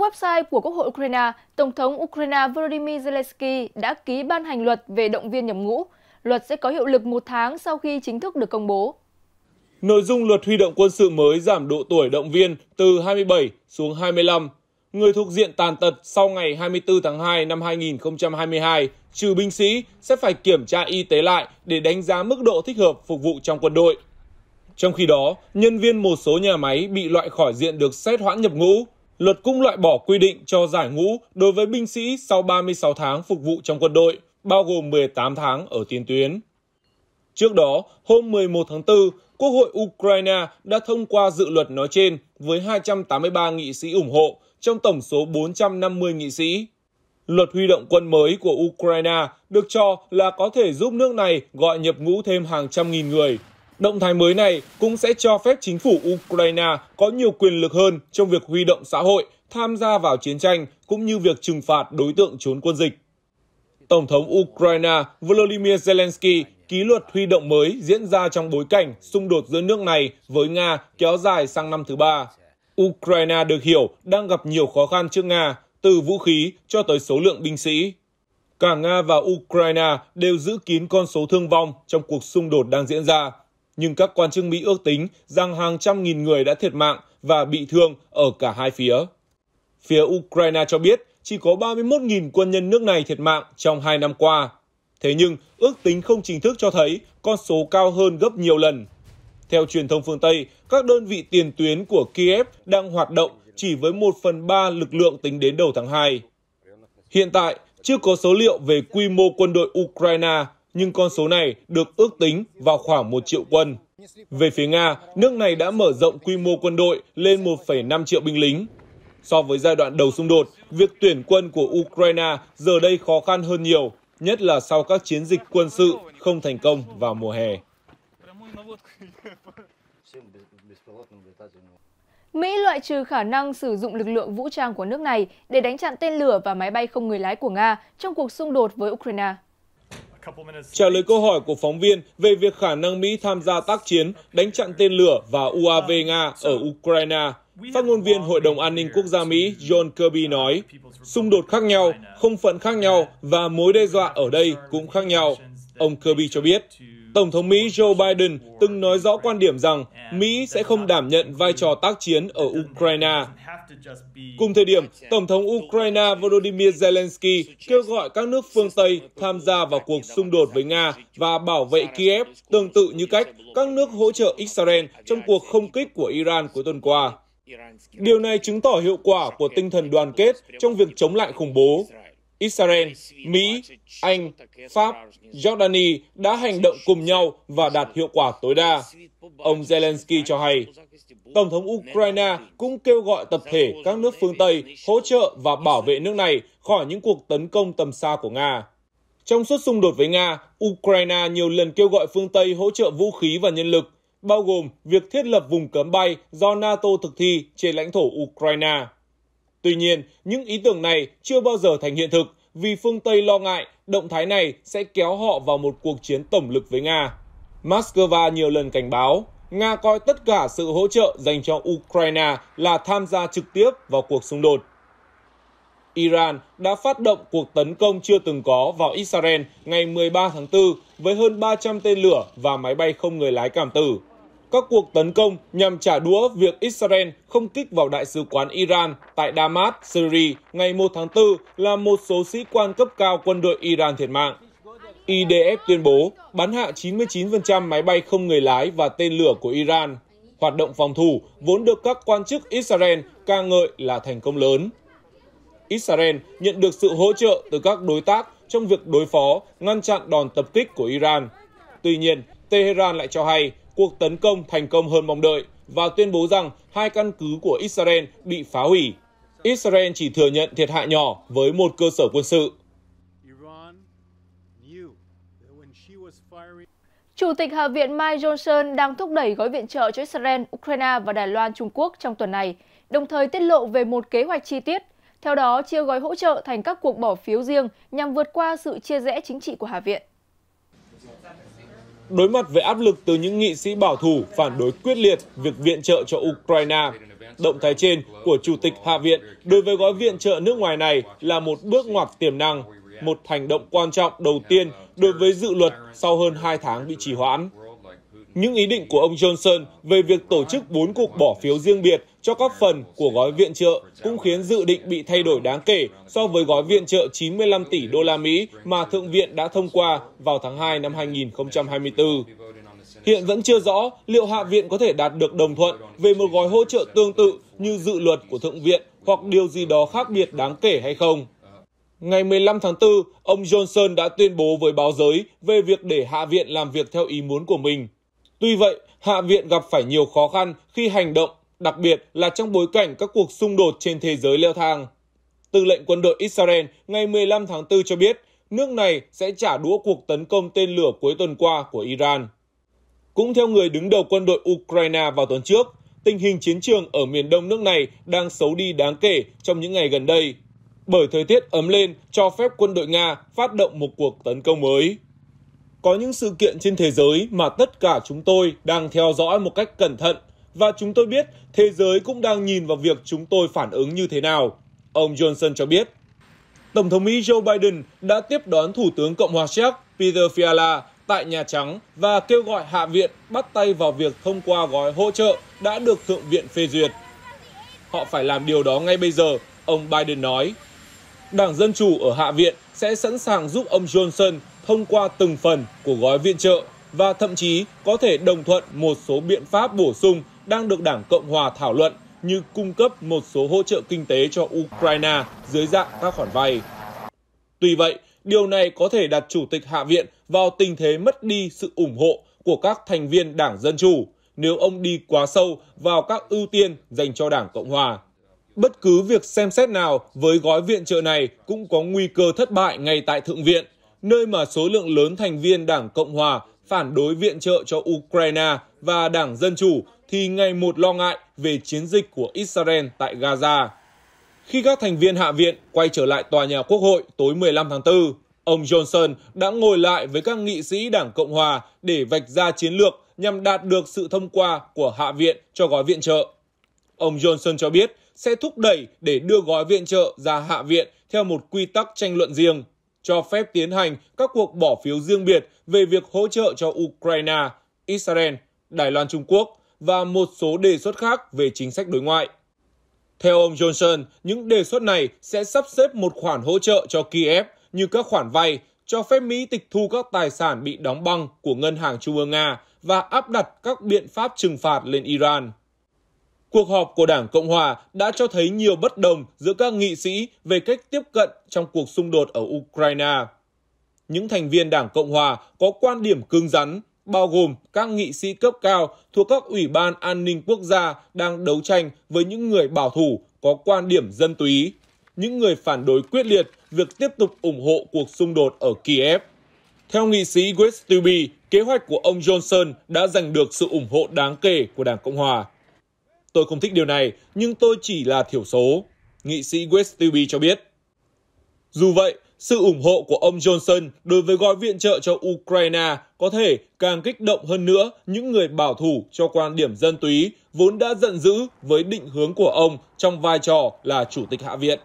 website của Quốc hội Ukraine, Tổng thống Ukraine Volodymyr Zelensky đã ký ban hành luật về động viên nhập ngũ. Luật sẽ có hiệu lực một tháng sau khi chính thức được công bố. Nội dung luật huy động quân sự mới giảm độ tuổi động viên từ 27 xuống 25. Người thuộc diện tàn tật sau ngày 24 tháng 2 năm 2022, trừ binh sĩ, sẽ phải kiểm tra y tế lại để đánh giá mức độ thích hợp phục vụ trong quân đội. Trong khi đó, nhân viên một số nhà máy bị loại khỏi diện được xét hoãn nhập ngũ luật cũng loại bỏ quy định cho giải ngũ đối với binh sĩ sau 36 tháng phục vụ trong quân đội, bao gồm 18 tháng ở tiền tuyến. Trước đó, hôm 11 tháng 4, Quốc hội Ukraine đã thông qua dự luật nói trên với 283 nghị sĩ ủng hộ trong tổng số 450 nghị sĩ. Luật huy động quân mới của Ukraine được cho là có thể giúp nước này gọi nhập ngũ thêm hàng trăm nghìn người Động thái mới này cũng sẽ cho phép chính phủ Ukraine có nhiều quyền lực hơn trong việc huy động xã hội tham gia vào chiến tranh cũng như việc trừng phạt đối tượng trốn quân dịch. Tổng thống Ukraine Volodymyr Zelensky ký luật huy động mới diễn ra trong bối cảnh xung đột giữa nước này với Nga kéo dài sang năm thứ ba. Ukraine được hiểu đang gặp nhiều khó khăn trước Nga, từ vũ khí cho tới số lượng binh sĩ. Cả Nga và Ukraine đều giữ kín con số thương vong trong cuộc xung đột đang diễn ra, nhưng các quan chức Mỹ ước tính rằng hàng trăm nghìn người đã thiệt mạng và bị thương ở cả hai phía. Phía Ukraine cho biết chỉ có 31.000 quân nhân nước này thiệt mạng trong hai năm qua. Thế nhưng, ước tính không chính thức cho thấy con số cao hơn gấp nhiều lần. Theo truyền thông phương Tây, các đơn vị tiền tuyến của Kiev đang hoạt động chỉ với 1 phần 3 lực lượng tính đến đầu tháng 2. Hiện tại, chưa có số liệu về quy mô quân đội Ukraine nhưng con số này được ước tính vào khoảng 1 triệu quân. Về phía Nga, nước này đã mở rộng quy mô quân đội lên 1,5 triệu binh lính. So với giai đoạn đầu xung đột, việc tuyển quân của Ukraine giờ đây khó khăn hơn nhiều, nhất là sau các chiến dịch quân sự không thành công vào mùa hè. Mỹ loại trừ khả năng sử dụng lực lượng vũ trang của nước này để đánh chặn tên lửa và máy bay không người lái của Nga trong cuộc xung đột với Ukraine. Trả lời câu hỏi của phóng viên về việc khả năng Mỹ tham gia tác chiến đánh chặn tên lửa và UAV um, Nga ở Ukraine, phát ngôn viên Hội đồng An ninh Quốc gia Mỹ John Kirby nói, xung đột khác nhau, không phận khác nhau và mối đe dọa ở đây cũng khác nhau. Ông Kirby cho biết, Tổng thống Mỹ Joe Biden từng nói rõ quan điểm rằng Mỹ sẽ không đảm nhận vai trò tác chiến ở Ukraine. Cùng thời điểm, Tổng thống Ukraine Volodymyr Zelensky kêu gọi các nước phương Tây tham gia vào cuộc xung đột với Nga và bảo vệ Kiev tương tự như cách các nước hỗ trợ Israel trong cuộc không kích của Iran cuối tuần qua. Điều này chứng tỏ hiệu quả của tinh thần đoàn kết trong việc chống lại khủng bố Israel, Mỹ, Anh, Pháp, Jordani đã hành động cùng nhau và đạt hiệu quả tối đa. Ông Zelensky cho hay, Tổng thống Ukraine cũng kêu gọi tập thể các nước phương Tây hỗ trợ và bảo vệ nước này khỏi những cuộc tấn công tầm xa của Nga. Trong suốt xung đột với Nga, Ukraine nhiều lần kêu gọi phương Tây hỗ trợ vũ khí và nhân lực, bao gồm việc thiết lập vùng cấm bay do NATO thực thi trên lãnh thổ Ukraine. Tuy nhiên, những ý tưởng này chưa bao giờ thành hiện thực vì phương Tây lo ngại động thái này sẽ kéo họ vào một cuộc chiến tổng lực với Nga. Moscow nhiều lần cảnh báo, Nga coi tất cả sự hỗ trợ dành cho Ukraine là tham gia trực tiếp vào cuộc xung đột. Iran đã phát động cuộc tấn công chưa từng có vào Israel ngày 13 tháng 4 với hơn 300 tên lửa và máy bay không người lái cảm tử các cuộc tấn công nhằm trả đũa việc Israel không kích vào đại sứ quán Iran tại Damas, Syria ngày 1 tháng 4 là một số sĩ quan cấp cao quân đội Iran thiệt mạng. IDF tuyên bố bắn hạ 99% máy bay không người lái và tên lửa của Iran. Hoạt động phòng thủ vốn được các quan chức Israel ca ngợi là thành công lớn. Israel nhận được sự hỗ trợ từ các đối tác trong việc đối phó, ngăn chặn đòn tập kích của Iran. Tuy nhiên, Tehran lại cho hay cuộc tấn công thành công hơn mong đợi và tuyên bố rằng hai căn cứ của Israel bị phá hủy. Israel chỉ thừa nhận thiệt hại nhỏ với một cơ sở quân sự. Chủ tịch Hạ viện Mike Johnson đang thúc đẩy gói viện trợ cho Israel, Ukraine và Đài Loan, Trung Quốc trong tuần này, đồng thời tiết lộ về một kế hoạch chi tiết. Theo đó, chia gói hỗ trợ thành các cuộc bỏ phiếu riêng nhằm vượt qua sự chia rẽ chính trị của Hạ viện đối mặt với áp lực từ những nghị sĩ bảo thủ phản đối quyết liệt việc viện trợ cho Ukraine. Động thái trên của Chủ tịch Hạ viện đối với gói viện trợ nước ngoài này là một bước ngoặt tiềm năng, một hành động quan trọng đầu tiên đối với dự luật sau hơn 2 tháng bị trì hoãn. Những ý định của ông Johnson về việc tổ chức 4 cuộc bỏ phiếu riêng biệt cho các phần của gói viện trợ cũng khiến dự định bị thay đổi đáng kể so với gói viện trợ 95 tỷ đô la Mỹ mà Thượng viện đã thông qua vào tháng 2 năm 2024. Hiện vẫn chưa rõ liệu Hạ viện có thể đạt được đồng thuận về một gói hỗ trợ tương tự như dự luật của Thượng viện hoặc điều gì đó khác biệt đáng kể hay không. Ngày 15 tháng 4, ông Johnson đã tuyên bố với báo giới về việc để Hạ viện làm việc theo ý muốn của mình. Tuy vậy, Hạ viện gặp phải nhiều khó khăn khi hành động đặc biệt là trong bối cảnh các cuộc xung đột trên thế giới leo thang. Tư lệnh quân đội Israel ngày 15 tháng 4 cho biết nước này sẽ trả đũa cuộc tấn công tên lửa cuối tuần qua của Iran. Cũng theo người đứng đầu quân đội Ukraine vào tuần trước, tình hình chiến trường ở miền đông nước này đang xấu đi đáng kể trong những ngày gần đây, bởi thời tiết ấm lên cho phép quân đội Nga phát động một cuộc tấn công mới. Có những sự kiện trên thế giới mà tất cả chúng tôi đang theo dõi một cách cẩn thận và chúng tôi biết thế giới cũng đang nhìn vào việc chúng tôi phản ứng như thế nào, ông Johnson cho biết. Tổng thống Mỹ Joe Biden đã tiếp đón Thủ tướng Cộng hòa Séc Peter Fiala tại Nhà Trắng và kêu gọi Hạ viện bắt tay vào việc thông qua gói hỗ trợ đã được Thượng viện phê duyệt. Họ phải làm điều đó ngay bây giờ, ông Biden nói. Đảng Dân Chủ ở Hạ viện sẽ sẵn sàng giúp ông Johnson thông qua từng phần của gói viện trợ và thậm chí có thể đồng thuận một số biện pháp bổ sung đang được Đảng Cộng Hòa thảo luận như cung cấp một số hỗ trợ kinh tế cho Ukraine dưới dạng các khoản vay. Tuy vậy, điều này có thể đặt Chủ tịch Hạ viện vào tình thế mất đi sự ủng hộ của các thành viên Đảng Dân Chủ nếu ông đi quá sâu vào các ưu tiên dành cho Đảng Cộng Hòa. Bất cứ việc xem xét nào với gói viện trợ này cũng có nguy cơ thất bại ngay tại Thượng viện, nơi mà số lượng lớn thành viên Đảng Cộng Hòa phản đối viện trợ cho Ukraine và Đảng Dân Chủ thì ngày một lo ngại về chiến dịch của Israel tại Gaza. Khi các thành viên Hạ viện quay trở lại tòa nhà Quốc hội tối 15 tháng 4, ông Johnson đã ngồi lại với các nghị sĩ Đảng Cộng Hòa để vạch ra chiến lược nhằm đạt được sự thông qua của Hạ viện cho gói viện trợ. Ông Johnson cho biết sẽ thúc đẩy để đưa gói viện trợ ra Hạ viện theo một quy tắc tranh luận riêng cho phép tiến hành các cuộc bỏ phiếu riêng biệt về việc hỗ trợ cho Ukraine, Israel, Đài Loan Trung Quốc và một số đề xuất khác về chính sách đối ngoại. Theo ông Johnson, những đề xuất này sẽ sắp xếp một khoản hỗ trợ cho Kiev như các khoản vay, cho phép Mỹ tịch thu các tài sản bị đóng băng của Ngân hàng Trung ương Nga và áp đặt các biện pháp trừng phạt lên Iran. Cuộc họp của Đảng Cộng Hòa đã cho thấy nhiều bất đồng giữa các nghị sĩ về cách tiếp cận trong cuộc xung đột ở Ukraine. Những thành viên Đảng Cộng Hòa có quan điểm cứng rắn, bao gồm các nghị sĩ cấp cao thuộc các ủy ban an ninh quốc gia đang đấu tranh với những người bảo thủ có quan điểm dân túy, những người phản đối quyết liệt việc tiếp tục ủng hộ cuộc xung đột ở Kiev. Theo nghị sĩ West kế hoạch của ông Johnson đã giành được sự ủng hộ đáng kể của Đảng Cộng Hòa. Tôi không thích điều này, nhưng tôi chỉ là thiểu số, nghị sĩ Westby cho biết. Dù vậy, sự ủng hộ của ông Johnson đối với gói viện trợ cho Ukraine có thể càng kích động hơn nữa những người bảo thủ cho quan điểm dân túy vốn đã giận dữ với định hướng của ông trong vai trò là Chủ tịch Hạ viện.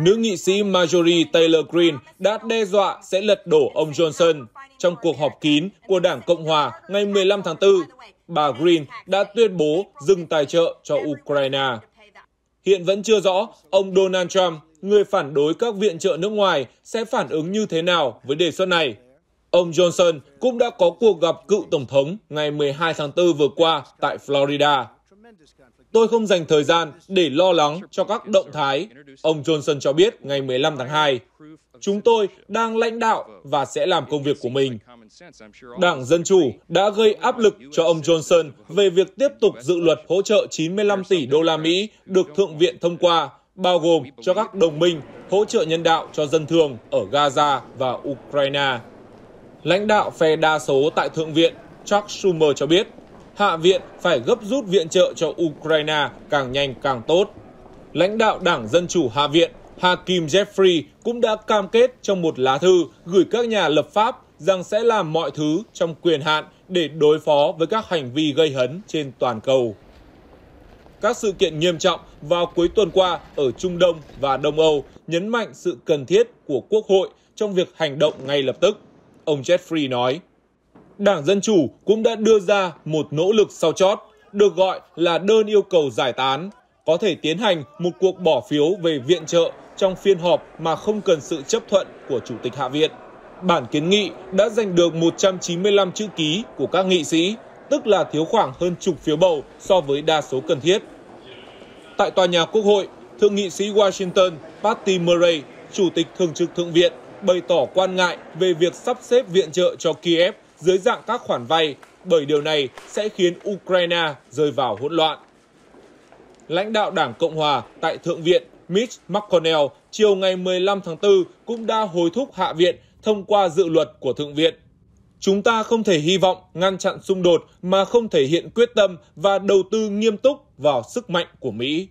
Nữ nghị sĩ Marjorie Taylor Greene đã đe dọa sẽ lật đổ ông Johnson trong cuộc họp kín của Đảng Cộng Hòa ngày 15 tháng 4 bà Green đã tuyên bố dừng tài trợ cho Ukraine. Hiện vẫn chưa rõ ông Donald Trump, người phản đối các viện trợ nước ngoài, sẽ phản ứng như thế nào với đề xuất này. Ông Johnson cũng đã có cuộc gặp cựu Tổng thống ngày 12 tháng 4 vừa qua tại Florida. Tôi không dành thời gian để lo lắng cho các động thái, ông Johnson cho biết ngày 15 tháng 2. Chúng tôi đang lãnh đạo và sẽ làm công việc của mình. Đảng Dân Chủ đã gây áp lực cho ông Johnson về việc tiếp tục dự luật hỗ trợ 95 tỷ đô la Mỹ được Thượng viện thông qua, bao gồm cho các đồng minh hỗ trợ nhân đạo cho dân thường ở Gaza và Ukraine. Lãnh đạo phe đa số tại Thượng viện Chuck Schumer cho biết, Hạ viện phải gấp rút viện trợ cho Ukraine càng nhanh càng tốt. Lãnh đạo Đảng Dân Chủ Hạ viện Hakim Jeffrey cũng đã cam kết trong một lá thư gửi các nhà lập pháp rằng sẽ làm mọi thứ trong quyền hạn để đối phó với các hành vi gây hấn trên toàn cầu. Các sự kiện nghiêm trọng vào cuối tuần qua ở Trung Đông và Đông Âu nhấn mạnh sự cần thiết của Quốc hội trong việc hành động ngay lập tức, ông Jeffrey nói. Đảng Dân Chủ cũng đã đưa ra một nỗ lực sau chót, được gọi là đơn yêu cầu giải tán, có thể tiến hành một cuộc bỏ phiếu về viện trợ trong phiên họp mà không cần sự chấp thuận của Chủ tịch Hạ viện bản kiến nghị đã giành được 195 chữ ký của các nghị sĩ, tức là thiếu khoảng hơn chục phiếu bầu so với đa số cần thiết. Tại tòa nhà Quốc hội, Thượng nghị sĩ Washington Patty Murray, Chủ tịch Thường trực Thượng viện, bày tỏ quan ngại về việc sắp xếp viện trợ cho Kiev dưới dạng các khoản vay, bởi điều này sẽ khiến Ukraine rơi vào hỗn loạn. Lãnh đạo Đảng Cộng Hòa tại Thượng viện Mitch McConnell chiều ngày 15 tháng 4 cũng đã hối thúc Hạ viện thông qua dự luật của Thượng viện. Chúng ta không thể hy vọng ngăn chặn xung đột mà không thể hiện quyết tâm và đầu tư nghiêm túc vào sức mạnh của Mỹ.